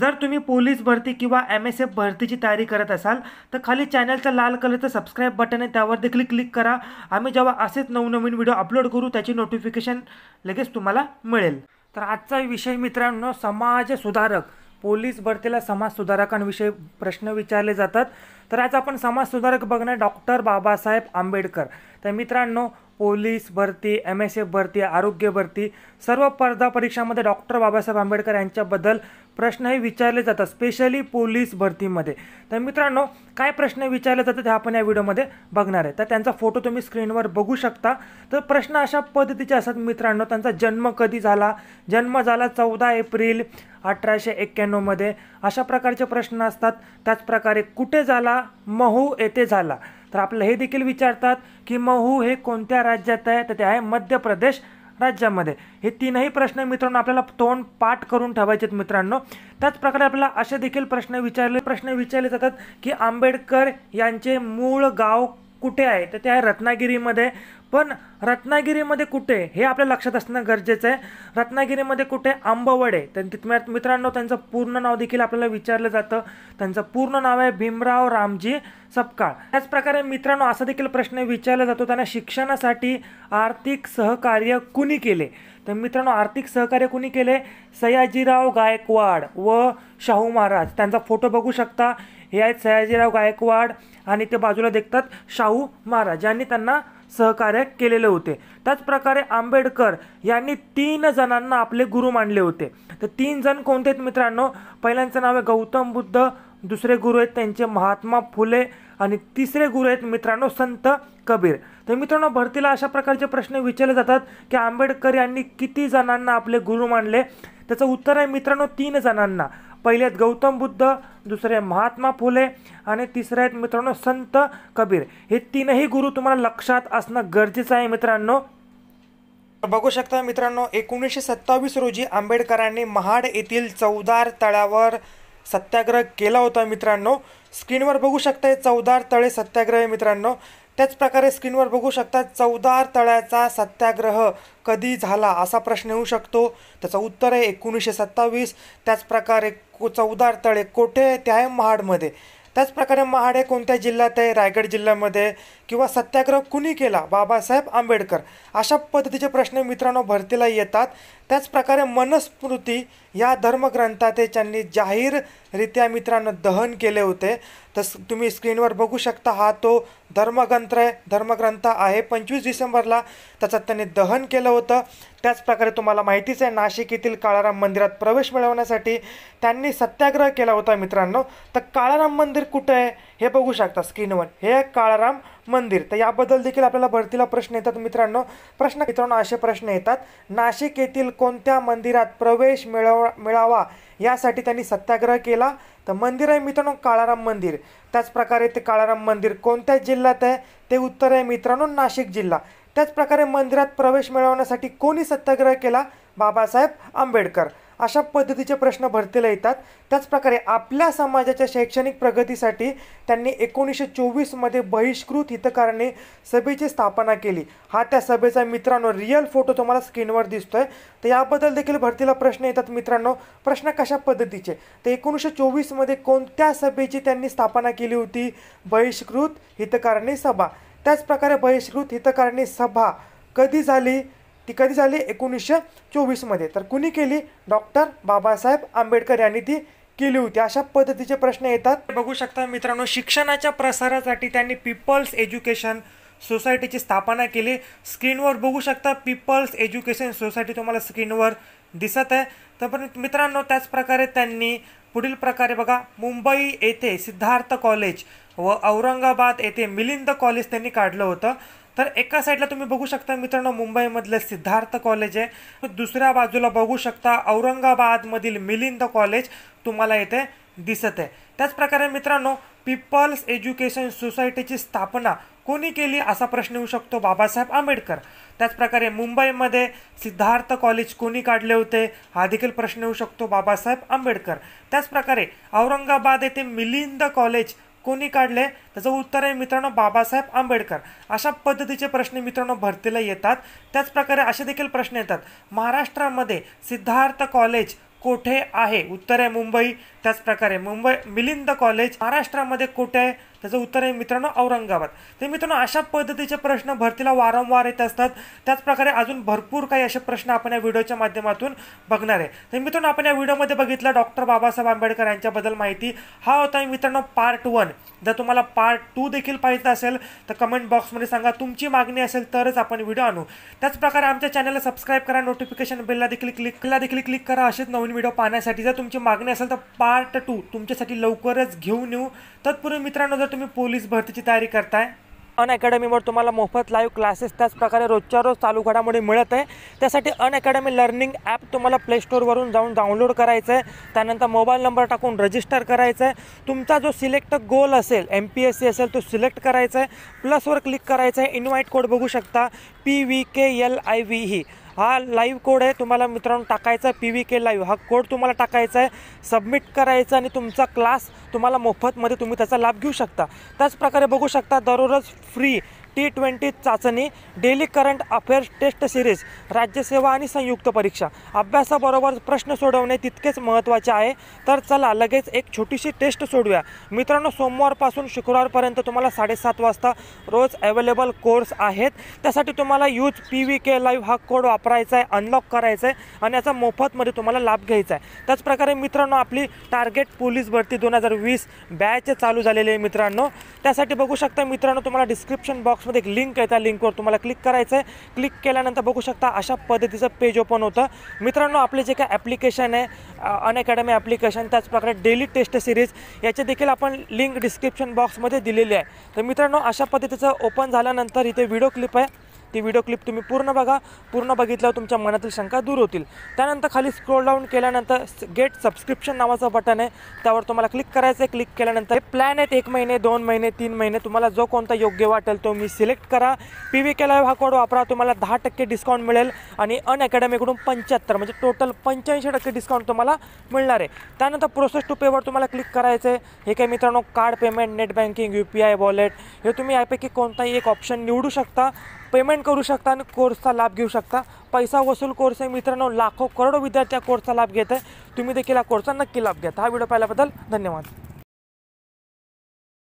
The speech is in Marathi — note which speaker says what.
Speaker 1: जर तुम्ही पोलीस भरती किंवा एम एस एफ भरतीची तयारी करत असाल तर खाली चॅनलचा लाल कलरचं सबस्क्राईब बटन आहे त्यावर देखील क्लिक करा आम्ही जेव्हा असेच नवनवीन व्हिडिओ अपलोड करू त्याची नोटिफिकेशन लगेच तुम्हाला मिळेल तर आजचा विषय मित्रांनो समाज सुधारक पोलीस भरतीला समाजसुधारकांविषयी प्रश्न विचारले जातात तर आज आपण समाजसुधारक बघणार डॉक्टर बाबासाहेब आंबेडकर तर मित्रांनो पोलीस भरती एम एस एफ भरती आरोग्य भरती सर्व स्पर्धा परीक्षामध्ये डॉक्टर बाबासाहेब आंबेडकर यांच्याबद्दल प्रश्नही विचारले जातात स्पेशली पोलीस भरतीमध्ये तर मित्रांनो काय प्रश्न विचारले जातात हे आपण या व्हिडिओमध्ये बघणार आहे तर त्यांचा फोटो तुम्ही स्क्रीनवर बघू शकता तर प्रश्न अशा पद्धतीचे असतात मित्रांनो त्यांचा जन्म कधी झाला जन्म झाला चौदा एप्रिल अठराशे एक्क्याण्णवमध्ये अशा प्रकारचे प्रश्न असतात त्याचप्रकारे कुठे झाला महू येथे झाला तर आपलं हे देखील विचारतात की महू हे कोणत्या राज्यात आहे तर ते आहे मध्य प्रदेश राज्यामध्ये हे तीनही प्रश्न मित्रांनो आपल्याला तोंड पाठ करून ठेवायचे आहेत मित्रांनो त्याचप्रकारे आपल्याला असे देखील प्रश्न विचारले प्रश्न विचारले जातात की आंबेडकर यांचे मूळ गाव कुठे आहे तर ते आहे रत्नागिरीमध्ये पण रत्नागिरीमध्ये कुठे हे आपल्या लक्षात असणं गरजेचं आहे रत्नागिरीमध्ये कुठे आंबवडे तर मित्रांनो त्यांचं पूर्ण नाव देखील आपल्याला विचारलं जातं त्यांचं पूर्ण नाव आहे भीमराव रामजी सपकाळ त्याचप्रकारे मित्रांनो असा देखील प्रश्न विचारला जातो त्यांना शिक्षणासाठी आर्थिक सहकार्य कुणी केले तर मित्रांनो आर्थिक सहकार्य कुणी केले सयाजीराव गायकवाड व शाहू महाराज त्यांचा फोटो बघू शकता हे आहेत सयाजीराव गायकवाड आणि ते बाजूला देखतात शाहू महाराज यांनी त्यांना सहकार्य केलेले होते त्याचप्रकारे आंबेडकर यांनी तीन जणांना आपले गुरु मानले होते तर तीन जण कोणते आहेत मित्रांनो पहिल्यांचं नाव आहे गौतम बुद्ध दुसरे गुरु आहेत त्यांचे महात्मा फुले आणि तिसरे गुरु आहेत मित्रांनो संत कबीर तर मित्रांनो भरतीला अशा प्रकारचे प्रश्न विचारले जातात की आंबेडकर यांनी किती जणांना आपले गुरु मानले त्याचं उत्तर आहे मित्रांनो तीन जणांना आहेत गौतम बुद्ध दुसरे महात्मा फुले आणि तिसरे आहेत मित्रांनो संत कबीर हे तीनही गुरु तुम्हाला लक्षात असणं गरजेचं आहे मित्रांनो बघू शकता मित्रांनो एकोणीसशे सत्तावीस रोजी आंबेडकरांनी महाड येथील चौदार तळावर सत्याग्रह केला होता मित्रांनो स्क्रीनवर बघू शकता चौदार तळे सत्याग्रह मित्रांनो त्याचप्रकारे स्क्रीनवर बघू शकता चौदार तळ्याचा सत्याग्रह कधी झाला असा प्रश्न येऊ शकतो त्याचं उत्तर आहे एकोणीसशे सत्तावीस त्याचप्रकारे को चौदार तळे कोठे ते आहे महाडमध्ये त्याचप्रकारे महाड हे कोणत्या जिल्ह्यात आहे रायगड जिल्ह्यामध्ये किंवा सत्याग्रह कुणी केला बाबासाहेब आंबेडकर अशा पद्धतीचे प्रश्न मित्रांनो भरतीला येतात त्याचप्रकारे मनस्मृती या धर्मग्रंथात त्यांनी जाहीररित्या मित्रांनो दहन केले होते तस तुम्ही स्क्रीनवर बघू शकता हा तो धर्मग्रंथ आहे धर्मग्रंथ आहे पंचवीस डिसेंबरला त्याचं त्यांनी दहन केलं होतं त्याचप्रकारे तुम्हाला माहितीच आहे नाशिक येथील काळाराम मंदिरात प्रवेश मिळवण्यासाठी त्यांनी सत्याग्रह केला होता मित्रांनो तर काळाराम मंदिर कुठं आहे हे बघू शकता स्क्रीनवर हे काळाराम मंदिर तर याबद्दल देखील आपल्याला भरतीला प्रश्न येतात मित्रांनो प्रश्न मित्रांनो असे प्रश्न येतात नाशिक येथील कोणत्या मंदिरात प्रवेश मिळवा मिळावा यासाठी त्यांनी सत्याग्रह केला तर मंदिर आहे मित्रांनो काळाराम मंदिर त्याचप्रकारे ते काळाराम मंदिर कोणत्या जिल्ह्यात आहे ते उत्तर आहे मित्रांनो नाशिक जिल्हा त्याचप्रकारे मंदिरात प्रवेश मिळवण्यासाठी कोणी सत्याग्रह केला बाबासाहेब आंबेडकर अशा पद्धतीचे प्रश्न भरतीला येतात त्याचप्रकारे आपल्या समाजाच्या शैक्षणिक प्रगतीसाठी त्यांनी एकोणीसशे चोवीसमध्ये बहिष्कृत हितकारणी सभेची स्थापना केली हा त्या सभेचा मित्रांनो रिअल फोटो तुम्हाला स्क्रीनवर दिसतोय तर याबद्दल देखील भरतीला प्रश्न येतात मित्रांनो प्रश्न कशा पद्धतीचे तर एकोणीसशे चोवीसमध्ये कोणत्या सभेची त्यांनी स्थापना केली होती बहिष्कृत हितकारणी सभा त्याचप्रकारे बहिष्कृत हितकारणी सभा कधी झाली ती कधी झाली एकोणीसशे चोवीसमध्ये तर कुणी केली डॉक्टर बाबासाहेब आंबेडकर यांनी ती केली होती अशा पद्धतीचे प्रश्न येतात बघू शकता मित्रांनो शिक्षणाच्या प्रसारासाठी त्यांनी पीपल्स एज्युकेशन सोसायटीची स्थापना केली स्क्रीनवर बघू शकता पीपल्स एज्युकेशन सोसायटी तुम्हाला स्क्रीनवर दिसत आहे तर मित्रांनो त्याचप्रकारे त्यांनी पुढील प्रकारे बघा मुंबई येथे सिद्धार्थ कॉलेज व औरंगाबाद येथे मिलिंद कॉलेज त्यांनी काढलं होतं तर एका साईडला तुम्ही बघू शकता मित्रांनो मुंबईमधलं सिद्धार्थ कॉलेज आहे दुसऱ्या बाजूला बघू शकता औरंगाबादमधील मिलिंद कॉलेज तुम्हाला येथे दिसत आहे त्याचप्रकारे मित्रांनो पीपल्स एज्युकेशन सोसायटीची स्थापना कोणी केली असा प्रश्न येऊ शकतो बाबासाहेब आंबेडकर त्याचप्रकारे मुंबईमध्ये सिद्धार्थ कॉलेज कोणी काढले होते हा देखील प्रश्न येऊ शकतो बाबासाहेब आंबेडकर त्याचप्रकारे औरंगाबाद येथे मिलिंद कॉलेज कोणी काढले त्याचं उत्तर आहे मित्रांनो बाबासाहेब आंबेडकर अशा पद्धतीचे प्रश्न मित्रांनो भरतीला येतात त्याचप्रकारे असे देखील प्रश्न येतात महाराष्ट्रामध्ये सिद्धार्थ कॉलेज कोठे आहे उत्तर आहे मुंबई त्याचप्रकारे मुंबई मिलिंद कॉलेज महाराष्ट्रामध्ये कुठे आहे त्याचं उत्तर आहे मित्रांनो औरंगाबाद तर मित्रांनो अशा पद्धतीचे प्रश्न भरतीला वारंवार येत असतात त्याचप्रकारे अजून भरपूर काही असे प्रश्न आपण या व्हिडिओच्या माध्यमातून बघणार आहे तर मित्रांनो आपण या व्हिडिओमध्ये बघितलं डॉक्टर बाबासाहेब आंबेडकर यांच्याबद्दल माहिती हा होता मित्रांनो पार्ट वन जर तुम्हाला पार्ट टू देखील पाहिजे असेल तर कमेंट बॉक्समध्ये सांगा तुमची मागणी असेल तरच आपण व्हिडिओ आणू त्याचप्रकारे आमच्या चॅनलला सबस्क्राईब करा नोटिफिकेशन बेलला देखील क्लिकला देखील क्लिक करा असेच नवीन व्हिडिओ पाहण्यासाठी जर तुमची मागणी असेल तर पार्ट टू तुमच्यासाठी लवकरच घेऊन येऊ तत्पूर्वी मित्रांनो जर तुम्ही पोलीस भरतीची तयारी करताय अन अकॅडमीवर तुम्हाला मोफत लाईव्ह क्लासेस त्याचप्रकारे रोजच्या रोज चालू घडामोडी मिळत आहे त्यासाठी अनअकॅडमी लर्निंग ॲप तुम्हाला प्ले स्टोरवरून जाऊन डाउनलोड करायचं आहे त्यानंतर मोबाईल नंबर टाकून रजिस्टर करायचं आहे तुमचा जो सिलेक्ट गोल असेल एम पी एस सी असेल तो सिलेक्ट करायचा आहे प्लसवर क्लिक करायचं आहे इन्व्हाइट कोड बघू शकता P V K L I V ही हा लाईव्ह कोड आहे तुम्हाला मित्रांनो टाकायचा आहे पी व्ही के लाईव्ह हा कोड तुम्हाला टाकायचा आहे सबमिट करायचा आणि तुमचा क्लास तुम्हाला मोफतमध्ये तुम्ही त्याचा लाभ घेऊ शकता त्याचप्रकारे बघू शकता दररोज फ्री टी ट्वेंटी चाचणी daily current affairs test series राज्यसेवा आणि संयुक्त परीक्षा अभ्यासाबरोबर प्रश्न सोडवणे तितकेच महत्त्वाचे आहे तर चला लगेच एक छोटीशी टेस्ट सोडूया मित्रांनो सोमवारपासून शुक्रवारपर्यंत तुम्हाला साडेसात वाजता रोज अवेलेबल कोर्स आहेत त्यासाठी तुम्हाला use P V K live हा कोड वापरायचा आहे अनलॉक करायचा आहे आणि याचा मोफतमध्ये तुम्हाला लाभ घ्यायचा आहे त्याचप्रकारे मित्रांनो आपली टार्गेट पोलीस भरती दोन हजार वीस बॅच चालू झालेली आहे मित्रांनो त्यासाठी बघू शकता मित्रांनो तुम्हाला डिस्क्रिप्शन बॉक्स बॉक्समध्ये एक लिंक आहे त्या लिंकवर तुम्हाला क्लिक करायचं आहे क्लिक केल्यानंतर बघू शकता अशा पद्धतीचं पेज ओपन होतं मित्रांनो आपले जे काय ॲप्लिकेशन आहे अनअकॅडमी ॲप्लिकेशन त्याचप्रकारे डेली टेस्ट सिरीज याचे देखील आपण लिंक डिस्क्रिप्शन बॉक्समध्ये दिलेली आहे तर मित्रांनो अशा पद्धतीचं ओपन झाल्यानंतर इथे व्हिडिओ क्लिप आहे ती व्हिडिओ क्लिप तुम्ही पूर्ण बघा पूर्ण बघितल्यावर तुमच्या मनातील शंका दूर होतील त्यानंतर खाली स्क्रोल डाऊन केल्यानंतर गेट सबस्क्रिप्शन नावाचं बटन आहे त्यावर तुम्हाला क्लिक करायचं आहे क्लिक केल्यानंतर प्लॅन आहेत एक महिने दोन महिने तीन महिने तुम्हाला जो कोणता योग्य वाटेल तो मी सिलेक्ट करा पी व्ही केला हा कोड वापरा तुम्हाला दहा टक्के डिस्काउंट मिळेल आणि अन अकॅडमीकडून पंच्याहत्तर म्हणजे टोटल पंच्याऐंशी टक्के डिस्काउंट तुम्हाला मिळणार आहे त्यानंतर प्रोसेस टू पेवर तुम्हाला क्लिक करायचं आहे हे काय मित्रांनो card payment net banking U P I wallet हे तुम्ही यापैकी कोणताही एक ऑप्शन निवडू शकता पेमेंट करू शकता आणि कोर्सचा लाभ घेऊ शकता पैसा वसूल कोर्स आहे मित्रांनो लाखो करोडो विद्यार्थी या कोर्सचा लाभ घेत आहे तुम्ही देखील हा कोर्सचा नक्की लाभ घ्या हा व्हिडिओ पाहिल्याबद्दल धन्यवाद